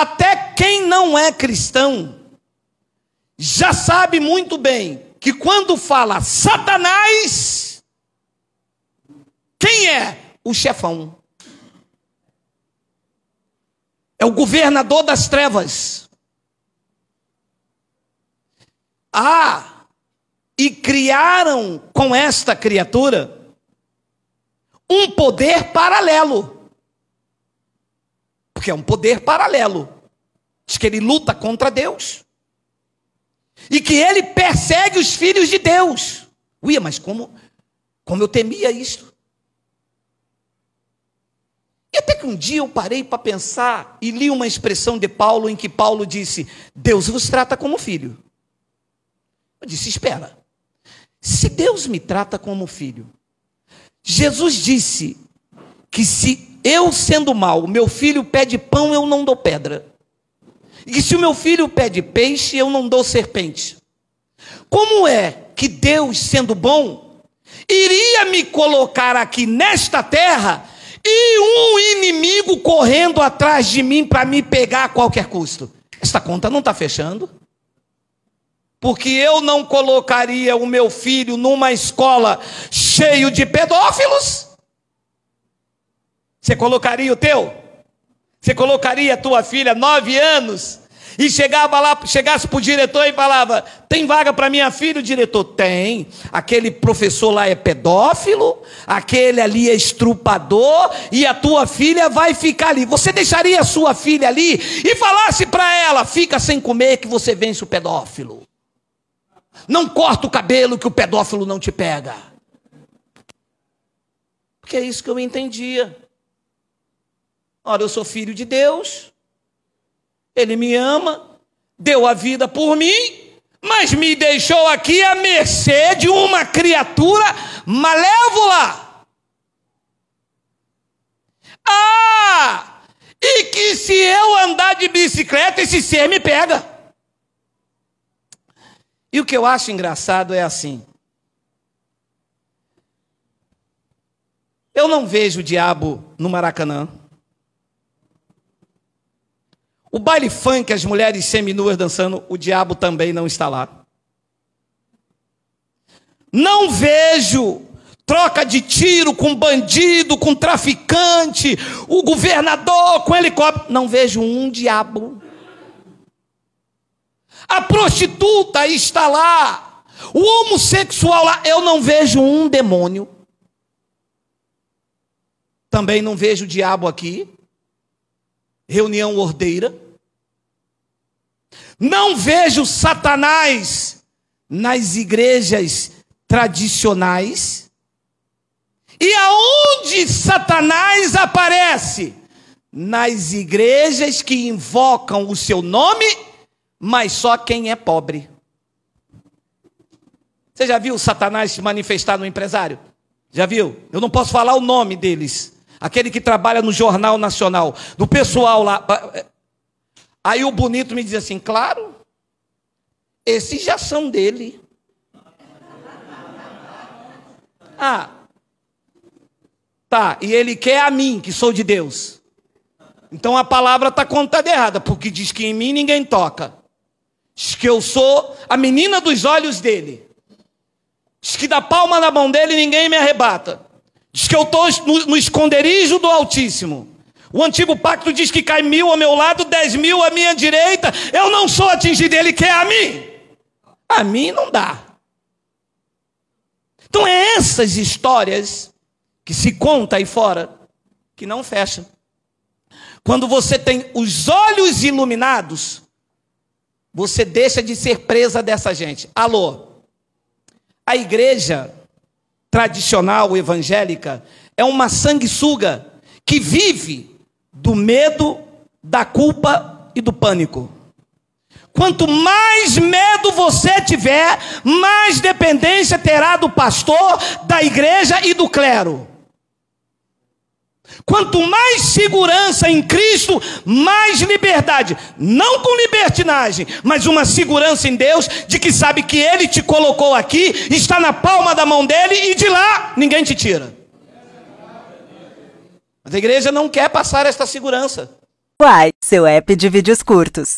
Até quem não é cristão já sabe muito bem que quando fala Satanás, quem é? O chefão. É o governador das trevas. Ah, e criaram com esta criatura um poder paralelo. Porque é um poder paralelo. Diz que ele luta contra Deus. E que ele persegue os filhos de Deus. Uia, mas como, como eu temia isso? E até que um dia eu parei para pensar e li uma expressão de Paulo em que Paulo disse: Deus vos trata como filho. Eu disse: Espera, se Deus me trata como filho, Jesus disse que se eu sendo mal, meu filho pede pão, eu não dou pedra. E se o meu filho pede peixe, eu não dou serpente. Como é que Deus, sendo bom, iria me colocar aqui nesta terra e um inimigo correndo atrás de mim para me pegar a qualquer custo? Esta conta não está fechando. Porque eu não colocaria o meu filho numa escola cheio de pedófilos você colocaria o teu? Você colocaria a tua filha nove anos e chegava lá, chegasse para o diretor e falava: tem vaga para minha filha? O diretor tem. Aquele professor lá é pedófilo, aquele ali é estrupador e a tua filha vai ficar ali. Você deixaria a sua filha ali e falasse para ela: fica sem comer que você vence o pedófilo. Não corta o cabelo que o pedófilo não te pega. Porque é isso que eu entendia. Ora, eu sou filho de Deus, Ele me ama, deu a vida por mim, mas me deixou aqui à mercê de uma criatura malévola. Ah! E que se eu andar de bicicleta, esse ser me pega. E o que eu acho engraçado é assim. Eu não vejo o diabo no Maracanã. O baile funk, as mulheres seminuas dançando, o diabo também não está lá. Não vejo troca de tiro com bandido, com traficante, o governador com helicóptero. Não vejo um diabo. A prostituta está lá. O homossexual lá, eu não vejo um demônio. Também não vejo o diabo aqui reunião ordeira. Não vejo Satanás nas igrejas tradicionais. E aonde Satanás aparece? Nas igrejas que invocam o seu nome, mas só quem é pobre. Você já viu Satanás se manifestar no empresário? Já viu? Eu não posso falar o nome deles aquele que trabalha no Jornal Nacional, do pessoal lá. É. Aí o bonito me diz assim: claro, esses já são dele. Ah, tá, e ele quer a mim, que sou de Deus. Então a palavra está contada errada, porque diz que em mim ninguém toca. Diz que eu sou a menina dos olhos dele. Diz que da palma na mão dele ninguém me arrebata. Diz que eu estou no, no esconderijo do Altíssimo. O antigo pacto diz que cai mil ao meu lado, dez mil à minha direita. Eu não sou atingido, ele quer é a mim. A mim não dá. Então é essas histórias que se conta aí fora que não fecha. Quando você tem os olhos iluminados, você deixa de ser presa dessa gente. Alô? A igreja tradicional evangélica é uma sanguessuga que vive do medo, da culpa e do pânico. Quanto mais medo você tiver, mais dependência terá do pastor, da igreja e do clero. Quanto mais segurança em Cristo, mais liberdade. Não com libertinagem, mas uma segurança em Deus, de que sabe que Ele te colocou aqui, está na palma da mão dele e de lá ninguém te tira. Mas a igreja não quer passar esta segurança. Uai, seu app de vídeos curtos.